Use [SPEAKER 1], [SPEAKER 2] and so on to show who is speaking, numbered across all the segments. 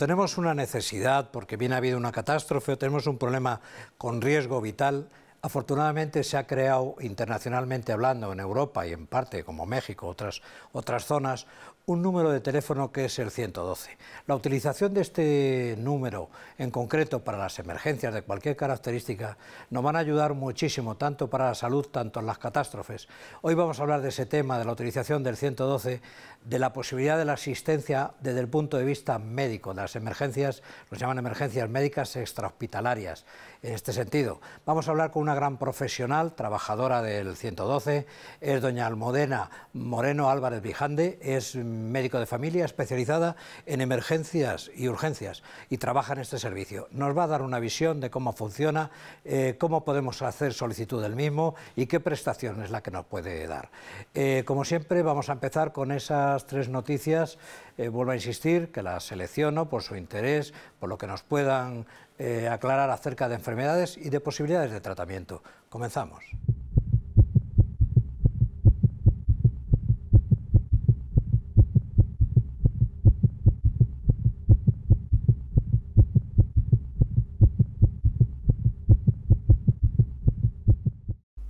[SPEAKER 1] tenemos una necesidad porque bien ha habido una catástrofe o tenemos un problema con riesgo vital, afortunadamente se ha creado internacionalmente hablando en Europa y en parte como México, otras, otras zonas, un número de teléfono que es el 112. La utilización de este número en concreto para las emergencias de cualquier característica nos van a ayudar muchísimo, tanto para la salud, tanto en las catástrofes. Hoy vamos a hablar de ese tema, de la utilización del 112, de la posibilidad de la asistencia desde el punto de vista médico, ...de las emergencias, nos llaman emergencias médicas extrahospitalarias, en este sentido. Vamos a hablar con una gran profesional, trabajadora del 112, es doña Almodena Moreno Álvarez Vijande, es médico de familia especializada en emergencias y urgencias y trabaja en este servicio. Nos va a dar una visión de cómo funciona, eh, cómo podemos hacer solicitud del mismo y qué prestación es la que nos puede dar. Eh, como siempre, vamos a empezar con esa tres noticias, eh, vuelvo a insistir que las selecciono por su interés, por lo que nos puedan eh, aclarar acerca de enfermedades y de posibilidades de tratamiento. Comenzamos.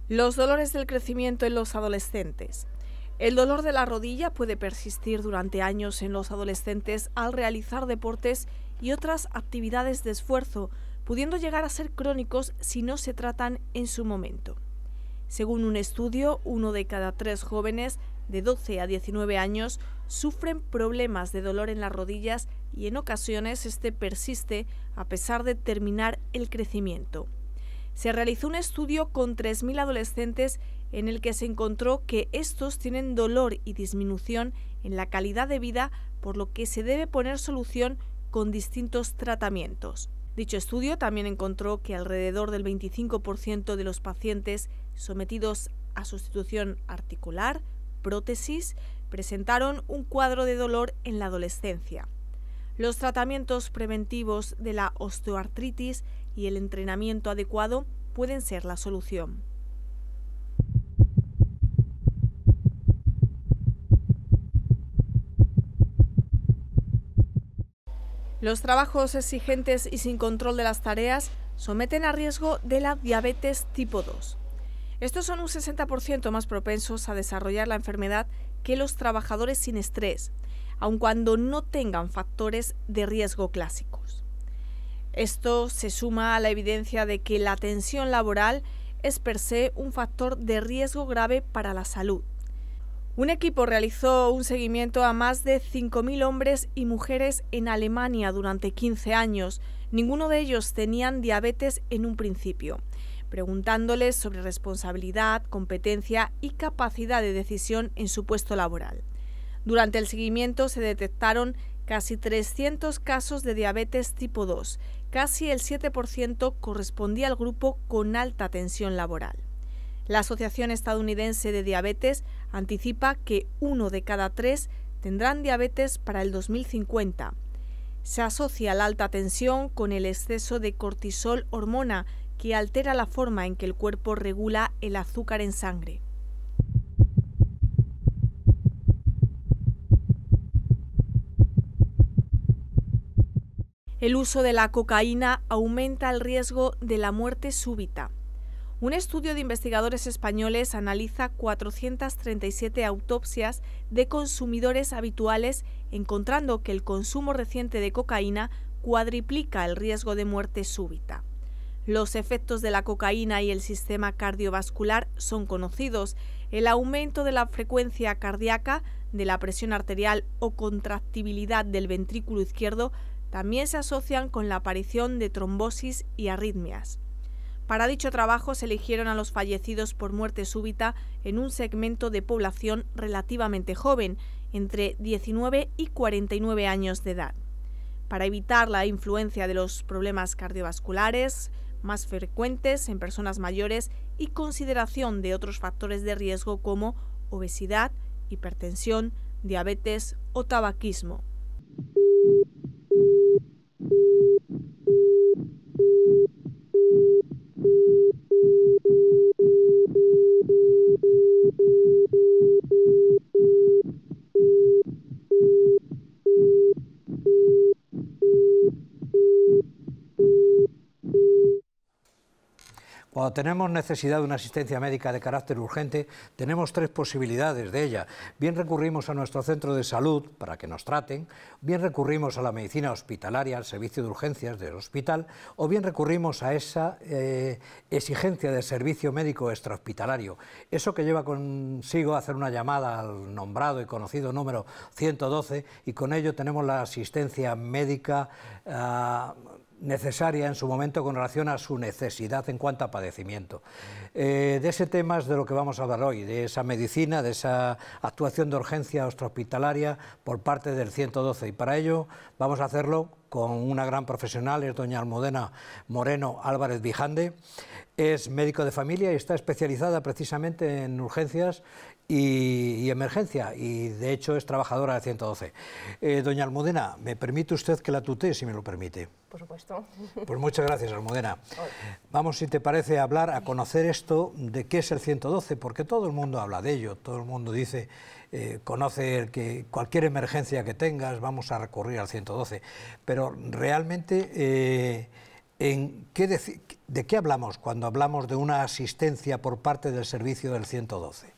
[SPEAKER 2] Los dolores del crecimiento en los adolescentes. El dolor de la rodilla puede persistir durante años en los adolescentes al realizar deportes y otras actividades de esfuerzo, pudiendo llegar a ser crónicos si no se tratan en su momento. Según un estudio, uno de cada tres jóvenes de 12 a 19 años sufren problemas de dolor en las rodillas y en ocasiones este persiste a pesar de terminar el crecimiento. Se realizó un estudio con 3.000 adolescentes en el que se encontró que estos tienen dolor y disminución en la calidad de vida, por lo que se debe poner solución con distintos tratamientos. Dicho estudio también encontró que alrededor del 25% de los pacientes sometidos a sustitución articular, prótesis, presentaron un cuadro de dolor en la adolescencia. Los tratamientos preventivos de la osteoartritis y el entrenamiento adecuado pueden ser la solución. Los trabajos exigentes y sin control de las tareas someten a riesgo de la diabetes tipo 2. Estos son un 60% más propensos a desarrollar la enfermedad que los trabajadores sin estrés, aun cuando no tengan factores de riesgo clásicos. Esto se suma a la evidencia de que la tensión laboral es per se un factor de riesgo grave para la salud. Un equipo realizó un seguimiento a más de 5.000 hombres y mujeres en Alemania durante 15 años. Ninguno de ellos tenían diabetes en un principio, preguntándoles sobre responsabilidad, competencia y capacidad de decisión en su puesto laboral. Durante el seguimiento se detectaron casi 300 casos de diabetes tipo 2. Casi el 7% correspondía al grupo con alta tensión laboral. La Asociación Estadounidense de Diabetes anticipa que uno de cada tres tendrán diabetes para el 2050. Se asocia la alta tensión con el exceso de cortisol hormona que altera la forma en que el cuerpo regula el azúcar en sangre. El uso de la cocaína aumenta el riesgo de la muerte súbita. Un estudio de investigadores españoles analiza 437 autopsias de consumidores habituales, encontrando que el consumo reciente de cocaína cuadriplica el riesgo de muerte súbita. Los efectos de la cocaína y el sistema cardiovascular son conocidos. El aumento de la frecuencia cardíaca, de la presión arterial o contractibilidad del ventrículo izquierdo también se asocian con la aparición de trombosis y arritmias. Para dicho trabajo se eligieron a los fallecidos por muerte súbita en un segmento de población relativamente joven, entre 19 y 49 años de edad. Para evitar la influencia de los problemas cardiovasculares más frecuentes en personas mayores y consideración de otros factores de riesgo como obesidad, hipertensión, diabetes o tabaquismo.
[SPEAKER 1] Cuando tenemos necesidad de una asistencia médica de carácter urgente, tenemos tres posibilidades de ella. Bien recurrimos a nuestro centro de salud para que nos traten, bien recurrimos a la medicina hospitalaria, al servicio de urgencias del hospital, o bien recurrimos a esa eh, exigencia de servicio médico extrahospitalario. Eso que lleva consigo hacer una llamada al nombrado y conocido número 112 y con ello tenemos la asistencia médica. Ah, necesaria en su momento con relación a su necesidad en cuanto a padecimiento. Eh, de ese tema es de lo que vamos a hablar hoy, de esa medicina, de esa actuación de urgencia hospitalaria por parte del 112. Y para ello vamos a hacerlo con una gran profesional, es doña Almudena Moreno Álvarez Vijande. Es médico de familia y está especializada precisamente en urgencias y, emergencia, y de hecho es trabajadora del 112. Eh, doña Almudena, ¿me permite usted que la tutee, si me lo permite? Por supuesto. Pues muchas gracias, Almudena. Vamos, si te parece, a hablar, a conocer esto de qué es el 112, porque todo el mundo habla de ello, todo el mundo dice, eh, conoce que cualquier emergencia que tengas, vamos a recurrir al 112, pero realmente... Eh, ¿En qué de, qué hablamos cuando hablamos de una asistencia por parte del servicio del 112?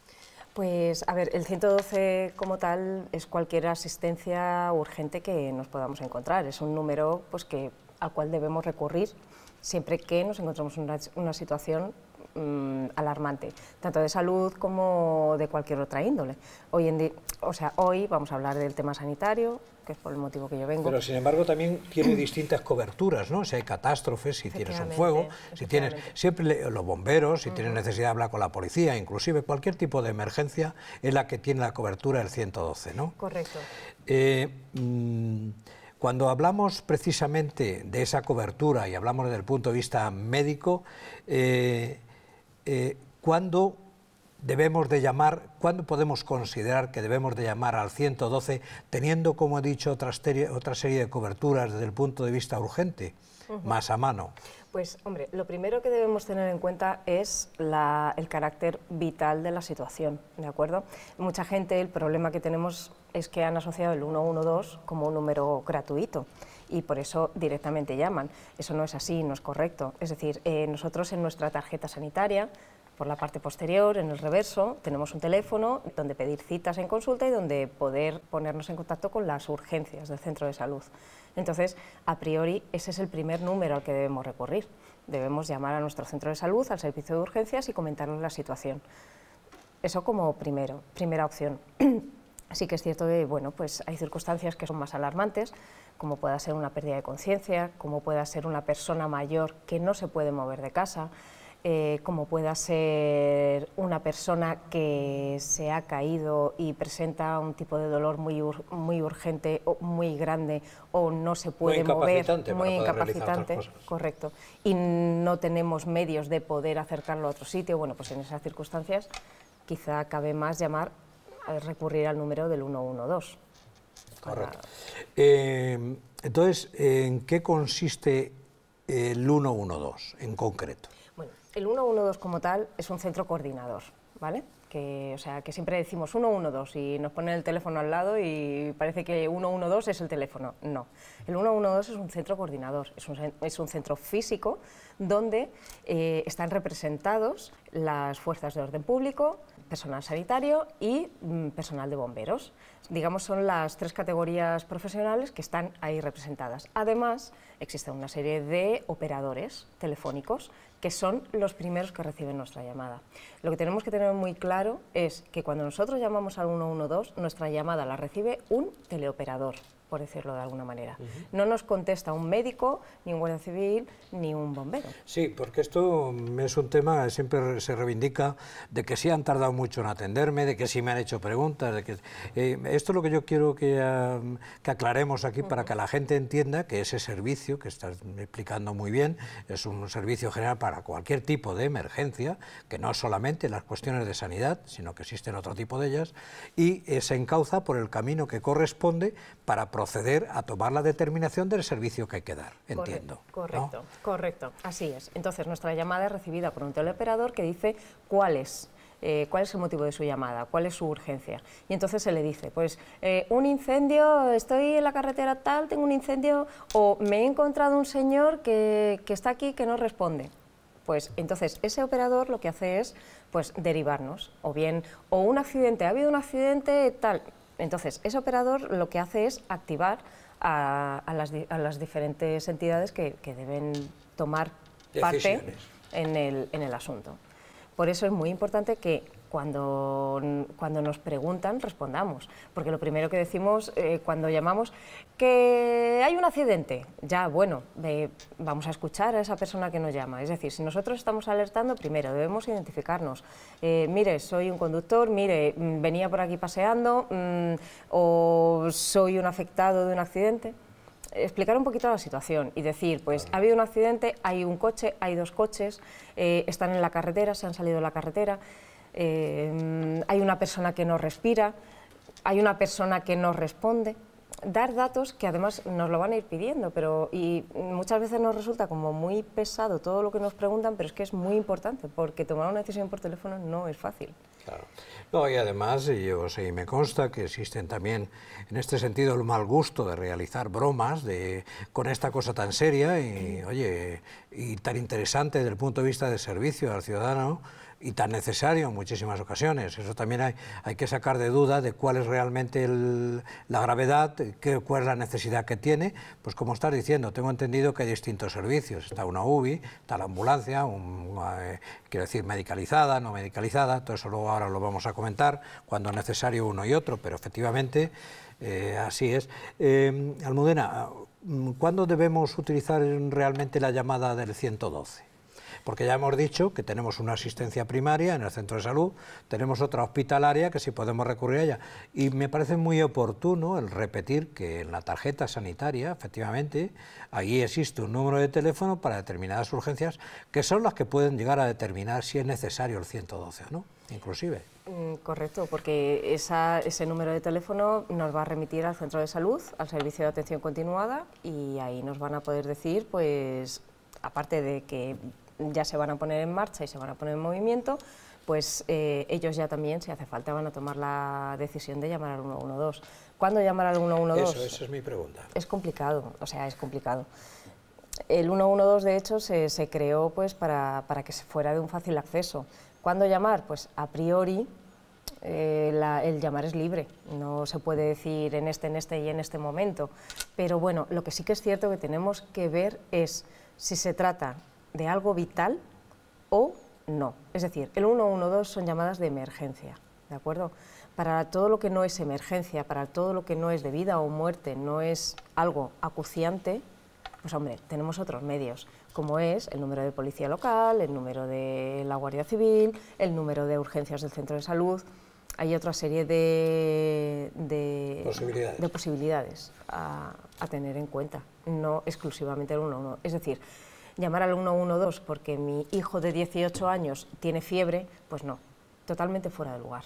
[SPEAKER 3] Pues, a ver, el 112 como tal es cualquier asistencia urgente que nos podamos encontrar. Es un número pues, que, al cual debemos recurrir siempre que nos encontramos en una, situación mm, alarmante, tanto de salud como de cualquier otra índole. Hoy, en o sea, hoy vamos a hablar del tema sanitario, que es por el motivo que yo vengo. Pero sin embargo también
[SPEAKER 1] tiene distintas coberturas, ¿no? Si hay catástrofes, si tienes un fuego, si tienes siempre los bomberos, si tienes necesidad de hablar con la policía, inclusive cualquier tipo de emergencia es la que tiene la cobertura del 112, ¿no? Correcto. Eh, mm, cuando hablamos precisamente de esa cobertura y hablamos desde el punto de vista médico, eh, eh, ¿cuándo debemos de llamar, cuándo podemos considerar que debemos de llamar al 112, teniendo, como he dicho, otra serie, otra serie de coberturas desde el punto de vista urgente, más a mano?
[SPEAKER 3] Pues, hombre, lo primero que debemos tener en cuenta es la, el carácter vital de la situación, ¿de acuerdo? Mucha gente, el problema que tenemos es que han asociado el 112 como un número gratuito y por eso directamente llaman. Eso no es así, no es correcto. Es decir, eh, nosotros en nuestra tarjeta sanitaria por la parte posterior, en el reverso, tenemos un teléfono donde pedir citas en consulta y donde poder ponernos en contacto con las urgencias del centro de salud. Entonces, a priori, ese es el primer número al que debemos recurrir. Debemos llamar a nuestro centro de salud, al servicio de urgencias y comentarles la situación. Eso como primero, primera opción. Así que es cierto que bueno, pues hay circunstancias que son más alarmantes, como pueda ser una pérdida de conciencia, como pueda ser una persona mayor que no se puede mover de casa, eh, como pueda ser una persona que se ha caído y presenta un tipo de dolor muy, muy urgente o muy grande o no se puede mover, muy incapacitante, correcto, y no tenemos medios de poder acercarlo a otro sitio, bueno, pues en esas circunstancias quizá cabe más llamar, eh, recurrir al número del 112. Correcto.
[SPEAKER 1] Eh, entonces, ¿en qué consiste el 112 en concreto?
[SPEAKER 3] el 112 como tal es un centro coordinador, ¿vale? Que, o sea, que siempre decimos 112 y nos ponen el teléfono al lado y parece que 112 es el teléfono. No, el 112 es un centro coordinador, es un, es un centro físico donde eh, están representados las fuerzas de orden público, personal sanitario y mm, personal de bomberos. Digamos, son las tres categorías profesionales que están ahí representadas. Además, existe una serie de operadores telefónicos que son los primeros que reciben nuestra llamada. Lo que tenemos que tener muy claro es que cuando nosotros llamamos al 112, nuestra llamada la recibe un teleoperador por decirlo de alguna manera. No nos contesta un médico, ni un guardia civil, ni un bombero.
[SPEAKER 1] Sí, porque esto es un tema, siempre se reivindica, de que sí han tardado mucho en atenderme, de que sí me han hecho preguntas, de que... Eh, esto es lo que yo quiero que, aclaremos aquí para que la gente entienda que ese servicio que estás explicando muy bien es un servicio general para cualquier tipo de emergencia, que no solamente las cuestiones de sanidad, sino que existen otro tipo de ellas, y eh, se encauza por el camino que corresponde para proceder a tomar la determinación del servicio que hay que dar, entiendo.
[SPEAKER 3] Correcto, correcto, así es. Entonces, nuestra llamada es recibida por un teleoperador que dice cuál es. Eh, cuál es el motivo de su llamada, cuál es su urgencia. Y entonces se le dice, pues eh, un incendio, estoy en la carretera tal, tengo un incendio, o me he encontrado un señor que, que está aquí que no responde. Pues entonces ese operador lo que hace es pues derivarnos, o bien, o un accidente, ha habido un accidente tal, entonces, ese operador lo que hace es activar a, las, diferentes entidades que, deben tomar parte en el asunto. Por eso es muy importante que cuando, cuando nos preguntan, respondamos. Porque lo primero que decimos eh, cuando llamamos, que hay un accidente, ya bueno, vamos a escuchar a esa persona que nos llama. Es decir, si nosotros estamos alertando, primero debemos identificarnos. Eh, mire, soy un conductor, mire, mm, venía por aquí paseando, mm, o soy un afectado de un accidente explicar un poquito la situación y decir, pues ha habido un accidente, hay un coche, hay dos coches, eh, están en la carretera, se han salido de la carretera. Em, hay una persona que no respira, hay una persona que no responde. Dar datos que además nos lo van a ir pidiendo, pero y muchas veces nos resulta como muy pesado todo lo que nos preguntan, pero es que es muy importante porque tomar una decisión por teléfono no es fácil.
[SPEAKER 1] Claro. No, y además, yo sé y me consta que existen también, en este sentido, el mal gusto de realizar bromas de, con esta cosa tan seria y, oye, y tan interesante desde el punto de vista del servicio al ciudadano, y tan necesario en muchísimas ocasiones. Eso también hay, hay que sacar de duda de cuál es realmente la gravedad, qué, cuál es la necesidad que tiene. Pues como estás diciendo, tengo entendido que hay distintos servicios. Está una UBI, está la ambulancia, eh, quiero decir, medicalizada, no medicalizada, todo eso luego ahora lo vamos a comentar, cuando es necesario uno y otro, pero efectivamente eh, así es. Eh, Almudena, ¿cuándo debemos utilizar realmente la llamada del 112? porque ya hemos dicho que tenemos una asistencia primaria en el centro de salud, tenemos otra hospitalaria que sí podemos recurrir a ella. Y me parece muy oportuno el repetir que en la tarjeta sanitaria, efectivamente, ahí existe un número de teléfono para determinadas urgencias que son las que pueden llegar a determinar si es necesario el 112 o no, inclusive.
[SPEAKER 3] Mm, correcto, porque ese número de teléfono nos va a remitir al centro de salud, al servicio de atención continuada y ahí nos van a poder decir, pues, aparte de que ya se van a poner en marcha y se van a poner en movimiento, pues eh, ellos ya también, si hace falta, van a tomar la decisión de llamar al 112. ¿Cuándo llamar al 112? Eso, esa es mi pregunta. Es complicado, o sea, es complicado. El 112, de hecho, se, creó pues, para, para que fuera de un fácil acceso. ¿Cuándo llamar? Pues a priori eh, el llamar es libre, no se puede decir en este, en este y en este momento. Pero bueno, lo que sí que es cierto que tenemos que ver es si se trata de algo vital o no. Es decir, el 112 son llamadas de emergencia, ¿de acuerdo? Para todo lo que no es emergencia, para todo lo que no es de vida o muerte, no es algo acuciante, pues hombre, tenemos otros medios, como es el número de policía local, el número de la Guardia Civil, el número de urgencias del centro de salud. Hay otra serie de, de posibilidades, a, a tener en cuenta, no exclusivamente el 112. Es decir, llamar al 112 porque mi hijo de 18 años tiene fiebre, pues no, totalmente fuera de lugar,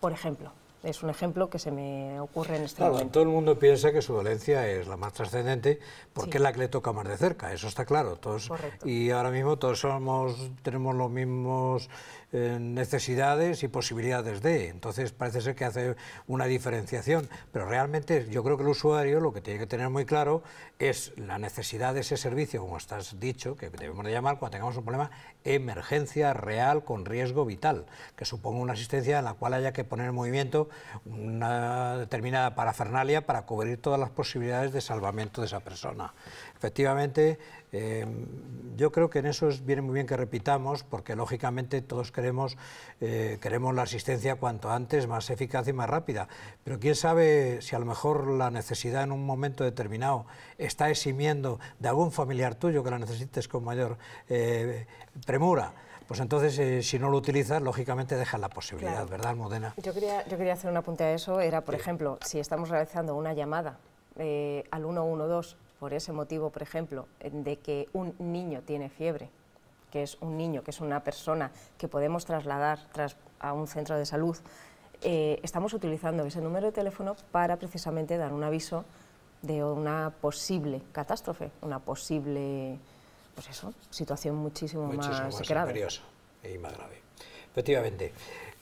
[SPEAKER 3] por ejemplo. Es un ejemplo que se me ocurre en este momento.
[SPEAKER 1] Todo el mundo piensa que su dolencia es la más trascendente porque es la que le toca más de cerca, eso está claro. Todos, y ahora mismo todos somos, tenemos los mismos eh, necesidades y posibilidades de. Entonces parece ser que hace una diferenciación, pero realmente yo creo que el usuario lo que tiene que tener muy claro es la necesidad de ese servicio, como estás dicho, que debemos de llamar cuando tengamos un problema, emergencia real con riesgo vital, que suponga una asistencia en la cual haya que poner en movimiento una determinada parafernalia para cubrir todas las posibilidades de salvamento de esa persona. Efectivamente, em, yo creo que en eso es, viene muy bien que repitamos, porque lógicamente todos queremos, eh, queremos la asistencia cuanto antes, más eficaz y más rápida. Pero quién sabe si a lo mejor la necesidad en un momento determinado está eximiendo de algún familiar tuyo que la necesites con mayor eh, premura pues entonces eh, si no lo utilizas, lógicamente dejas la posibilidad, ¿verdad, Modena?
[SPEAKER 3] Yo quería, yo quería hacer una apunte a eso, era, por ejemplo, si estamos realizando una llamada eh, al 112, por ese motivo, por ejemplo, de que un niño tiene fiebre, que es un niño, que es una persona que podemos trasladar tras, a un centro de salud, eh, estamos utilizando ese número de teléfono para precisamente dar un aviso de una posible catástrofe, una posible pues eso, situación muchísimo, muchísimo más, más,
[SPEAKER 1] y más grave. Efectivamente.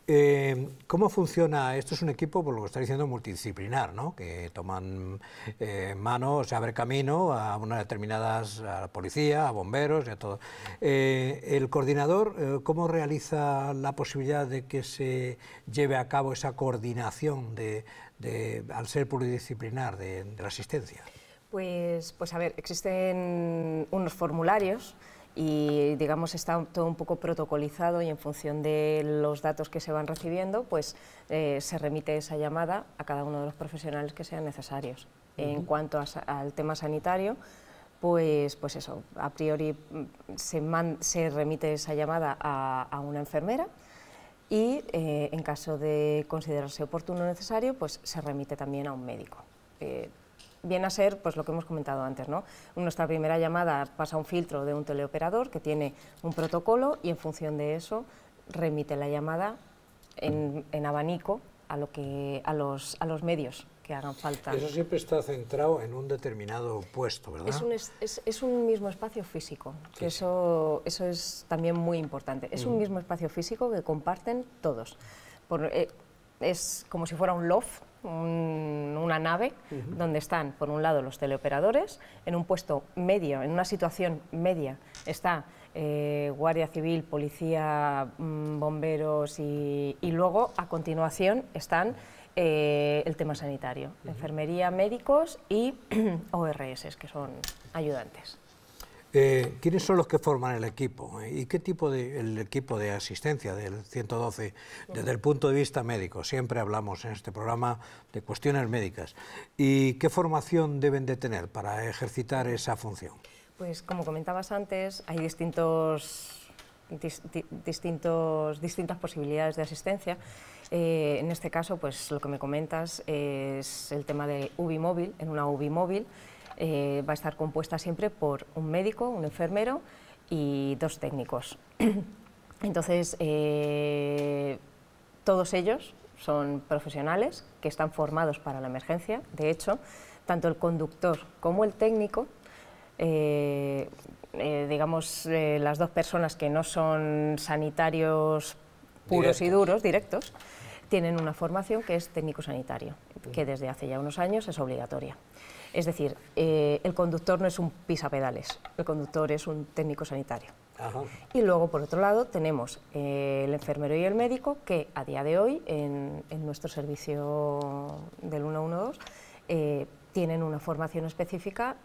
[SPEAKER 1] Eh, ¿Cómo funciona? Esto es un equipo, por lo que está diciendo, multidisciplinar, ¿no? que toman eh, mano, se abre camino a unas determinadas, a la policía, a bomberos y a todo. Eh, ¿El coordinador eh, cómo realiza la posibilidad de que se lleve a cabo esa coordinación de, al ser pluridisciplinar de la asistencia?
[SPEAKER 3] Pues, pues a ver, existen unos formularios y digamos está todo un poco protocolizado y en función de los datos que se van recibiendo, pues eh, se remite esa llamada a cada uno de los profesionales que sean necesarios. En cuanto al tema sanitario, pues, pues eso, a priori mm, se, remite esa llamada a, una enfermera y eh, en caso de considerarse oportuno o necesario, pues se remite también a un médico. Eh, viene a ser pues, lo que hemos comentado antes. ¿no? Nuestra primera llamada pasa un filtro de un teleoperador que tiene un protocolo y en función de eso remite la llamada en, en abanico a, lo que, a, los, a los medios que hagan falta. Eso
[SPEAKER 1] siempre está centrado en un determinado puesto, ¿verdad? Es un,
[SPEAKER 3] es, un mismo espacio físico, eso, eso es también muy importante. Es un mm. mismo espacio físico que comparten todos. Por, eh, es como si fuera un loft, un, una nave donde están, por un lado, los teleoperadores, en un puesto medio, en una situación media, está eh, Guardia Civil, Policía, mm, Bomberos y, luego, a continuación, están eh, el tema sanitario, enfermería, médicos y ORS, que son ayudantes.
[SPEAKER 1] Eh, ¿Quiénes son los que forman el equipo? ¿Y qué tipo de equipo de asistencia del 112 desde el punto de vista médico? Siempre hablamos en este programa de cuestiones médicas. ¿Y qué formación deben de tener para ejercitar esa función?
[SPEAKER 3] Pues como comentabas antes, hay distintos, distintos, distintas posibilidades de asistencia. Eh, en este caso, pues lo que me comentas es el tema de UBI móvil, en una UBI móvil. Eh, va a estar compuesta siempre por un médico, un enfermero y dos técnicos. Entonces, eh, todos ellos son profesionales que están formados para la emergencia. De hecho, tanto el conductor como el técnico, eh, digamos, las dos personas que no son sanitarios puros y duros, directos, tienen una formación que es técnico sanitario, que desde hace ya unos años es obligatoria. Es decir, eh, el conductor no es un pisapedales, el conductor es un técnico sanitario. Y luego, por otro lado, tenemos eh, el enfermero y el médico, que a día de hoy, en, nuestro servicio del 112, eh, tienen una formación específica,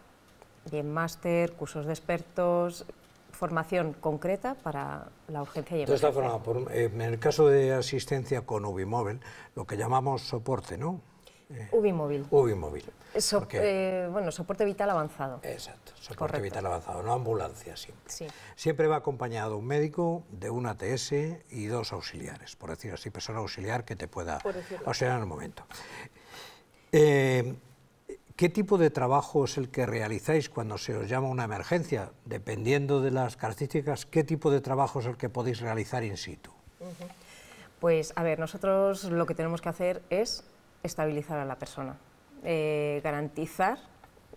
[SPEAKER 3] bien máster, cursos de expertos, formación concreta para la urgencia y emergencia.
[SPEAKER 1] en el caso de asistencia con Ubimóvil, lo que llamamos soporte, ¿no? Eh, Ubimóvil. móvil,
[SPEAKER 3] eh, bueno, soporte vital avanzado. Exacto,
[SPEAKER 1] soporte vital avanzado, no ambulancia siempre. Siempre va acompañado un médico de un ATS y dos auxiliares, por decir así, persona auxiliar que te pueda auxiliar en el momento. Eh, ¿Qué tipo de trabajo es el que realizáis cuando se os llama una emergencia? Dependiendo de las características, ¿qué tipo de trabajo es el que podéis realizar in situ?
[SPEAKER 3] Pues a ver, nosotros lo que tenemos que hacer es estabilizar a la persona, eh, garantizar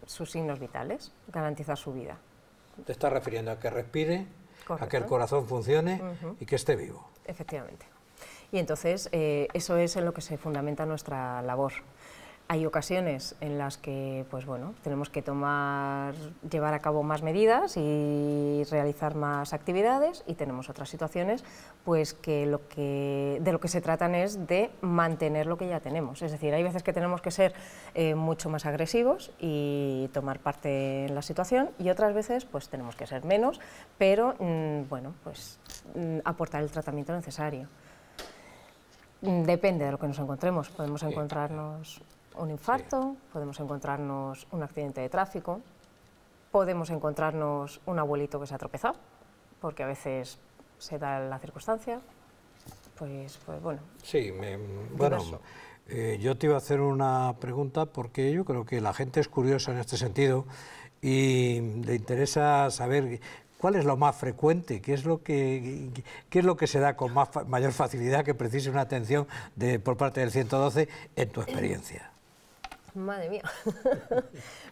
[SPEAKER 3] sus signos vitales, garantizar su vida.
[SPEAKER 1] Te estás refiriendo a que respire, a que el corazón funcione y que esté vivo.
[SPEAKER 3] Efectivamente. Y entonces eh, eso es en lo que se fundamenta nuestra labor. Hay ocasiones en las que pues bueno, tenemos que tomar, llevar a cabo más medidas y realizar más actividades y tenemos otras situaciones pues que, lo que de lo que se tratan es de mantener lo que ya tenemos. Es decir, hay veces que tenemos que ser eh, mucho más agresivos y tomar parte en la situación y otras veces pues tenemos que ser menos, pero mm, bueno, pues mm, aportar el tratamiento necesario. Mm, depende de lo que nos encontremos. Podemos encontrarnos un infarto, podemos encontrarnos un accidente de tráfico, podemos encontrarnos un abuelito que se ha tropezado, porque a veces se da la circunstancia. Pues, pues bueno.
[SPEAKER 1] Sí, bueno, eh, yo te iba a hacer una pregunta porque yo creo que la gente es curiosa en este sentido y le interesa saber ¿Cuál es lo más frecuente? ¿Qué es lo que, qué es lo que se da con más, mayor facilidad que precise una atención de, por parte del 112 en tu experiencia?
[SPEAKER 3] madre mía.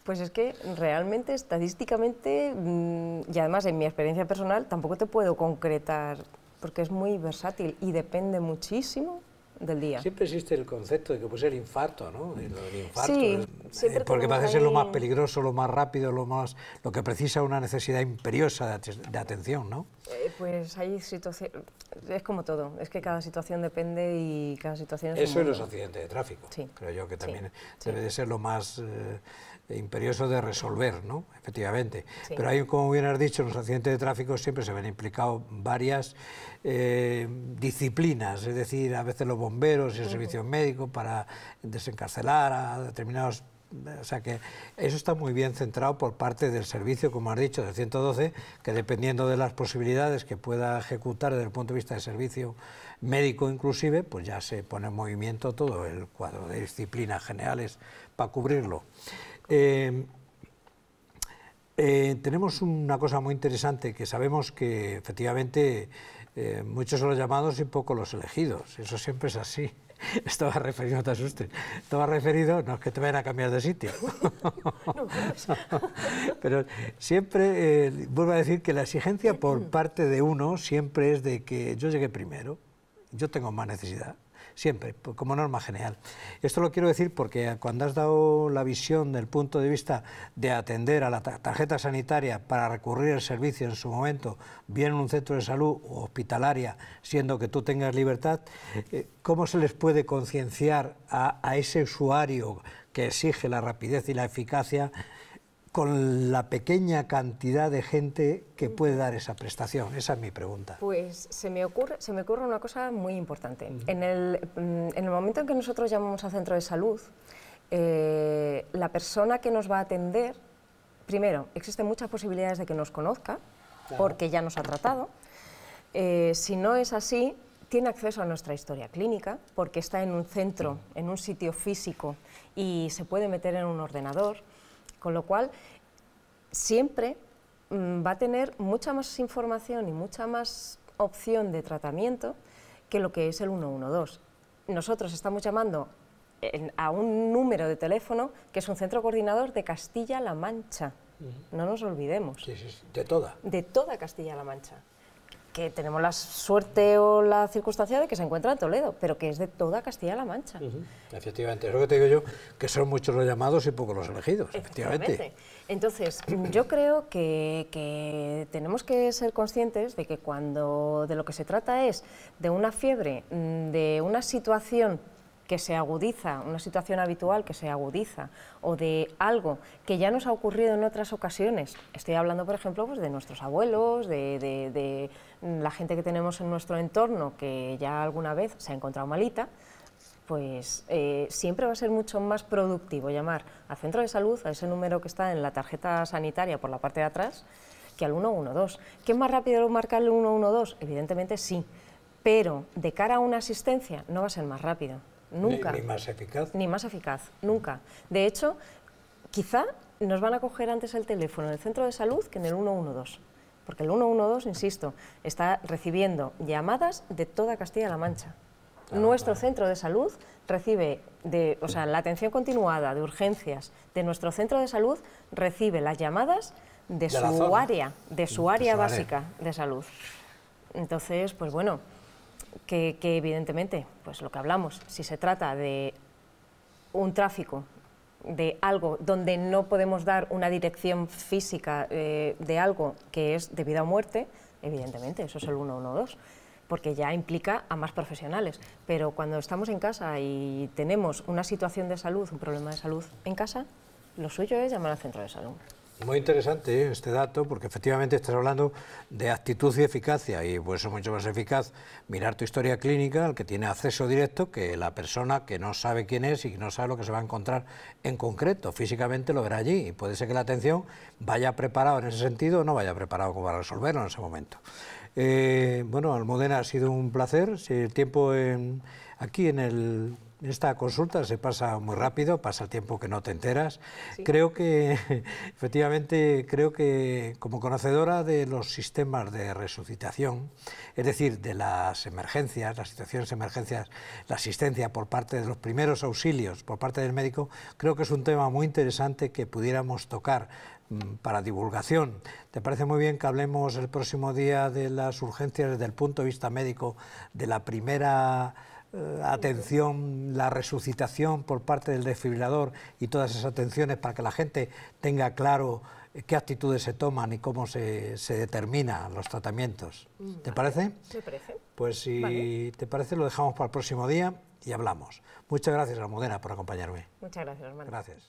[SPEAKER 3] pues es que realmente, estadísticamente, mm, y además en mi experiencia personal, tampoco te puedo concretar, porque es muy versátil y depende muchísimo del día. Siempre
[SPEAKER 1] existe el concepto de que puede ser infarto, ¿no? El, infarto,
[SPEAKER 3] sí, eh, porque parece a ser lo más
[SPEAKER 1] peligroso, lo más rápido, lo más lo que precisa una necesidad imperiosa de, atención, ¿no?
[SPEAKER 3] Eh, pues hay situaciones, es como todo, es que cada situación depende y cada situación es Eso es los accidentes de tráfico, creo
[SPEAKER 1] yo que también debe de ser lo más... Eh, imperioso de resolver, ¿no? Efectivamente. Pero hay, como bien has dicho, en los accidentes de tráfico siempre se ven implicados varias eh, disciplinas, es decir, a veces los bomberos y el servicio médico para desencarcelar a determinados o sea que eso está muy bien centrado por parte del servicio, como has dicho, del 112, que dependiendo de las posibilidades que pueda ejecutar desde el punto de vista de servicio médico inclusive, pues ya se pone en movimiento todo el cuadro de disciplinas generales para cubrirlo. Em, eh, tenemos una cosa muy interesante que sabemos que efectivamente eh, muchos son los llamados y poco los elegidos. Eso siempre es así. Estaba referido, no te asustes, estaba referido, no es que te vayan a cambiar de sitio. Pero siempre, eh, vuelvo a decir que la exigencia por mm. parte de uno siempre es de que yo llegue primero, yo tengo más necesidad, siempre, como norma general. Esto lo quiero decir porque cuando has dado la visión del punto de vista de atender a la tarjeta sanitaria para recurrir al servicio en su momento, bien en un centro de salud o hospitalaria, siendo que tú tengas libertad, eh, ¿cómo se les puede concienciar a, a ese usuario que exige la rapidez y la eficacia? con la pequeña cantidad de gente que puede dar esa prestación? Esa es mi pregunta.
[SPEAKER 3] Pues se me ocurre, una cosa muy importante. Mm, en, el, momento en que nosotros llamamos al centro de salud, eh, la persona que nos va a atender, primero, existen muchas posibilidades de que nos conozca, porque ya nos ha tratado. Eh, si no es así, tiene acceso a nuestra historia clínica porque está en un centro, en un sitio físico y se puede meter en un ordenador. Con lo cual, siempre mm, va a tener mucha más información y mucha más opción de tratamiento que lo que es el 112. Nosotros estamos llamando a un número de teléfono que es un centro coordinador de Castilla-La Mancha. No nos olvidemos. De toda. De toda Castilla-La Mancha que tenemos la suerte o la circunstancia de que se encuentra en Toledo, pero que es de toda Castilla-La Mancha. Efectivamente, es lo que
[SPEAKER 1] te digo yo, que son muchos los llamados y pocos los elegidos,
[SPEAKER 3] Entonces, yo creo que, que, tenemos que ser conscientes de que cuando de lo que se trata es de una fiebre, mm, de una situación que se agudiza, una situación habitual que se agudiza, o de algo que ya nos ha ocurrido en otras ocasiones. Estoy hablando, por ejemplo, pues de nuestros abuelos, de, la gente que tenemos en nuestro entorno que ya alguna vez se ha encontrado malita, pues eh, siempre va a ser mucho más productivo llamar al centro de salud, a ese número que está en la tarjeta sanitaria por la parte de atrás, que al 112. ¿Qué es más rápido marcar el 112? Evidentemente sí, pero de cara a una asistencia no va a ser más rápido nunca. Ni, más eficaz. Ni más eficaz, nunca. De hecho, quizá nos van a coger antes el teléfono en el centro de salud que en el 112. Porque el 112, insisto, está recibiendo llamadas de toda Castilla-La Mancha. Ah, nuestro centro de salud recibe, de, o sea, la atención continuada de urgencias de nuestro centro de salud recibe las llamadas de, su área, de su área básica de salud. Entonces, pues bueno, que, evidentemente, pues lo que hablamos, si se trata de un tráfico de algo donde no podemos dar una dirección física eh, de algo que es de vida o muerte, evidentemente, eso es el 112, porque ya implica a más profesionales. Pero cuando estamos en casa y tenemos una situación de salud, un problema de salud en casa, lo suyo es llamar al centro de salud.
[SPEAKER 1] Muy interesante ¿eh? este dato, porque efectivamente estás hablando de actitud y eficacia, y por eso es mucho más eficaz mirar tu historia clínica, al que tiene acceso directo, que la persona que no sabe quién es y no sabe lo que se va a encontrar en concreto. Físicamente lo verá allí, y puede ser que la atención vaya preparada en ese sentido o no vaya preparado para resolverlo en ese momento. Eh, bueno, Almudena, ha sido un placer. Si el tiempo aquí en el esta consulta se pasa muy rápido, pasa el tiempo que no te enteras. Creo que, efectivamente, creo que como conocedora de los sistemas de resucitación, es decir, de las emergencias, las situaciones de emergencias, la asistencia por parte de los primeros auxilios, por parte del médico, creo que es un tema muy interesante que pudiéramos tocar mm, para divulgación. ¿Te parece muy bien que hablemos el próximo día de las urgencias desde el punto de vista médico de la primera eh, atención, la resucitación por parte del desfibrilador y todas esas atenciones para que la gente tenga claro eh, qué actitudes se toman y cómo se, se determinan los tratamientos. Mm, ¿Te parece? parece. Pues si te parece lo dejamos para el próximo día y hablamos. Muchas gracias, Almudena, por acompañarme.
[SPEAKER 3] Muchas gracias, hermano. Gracias.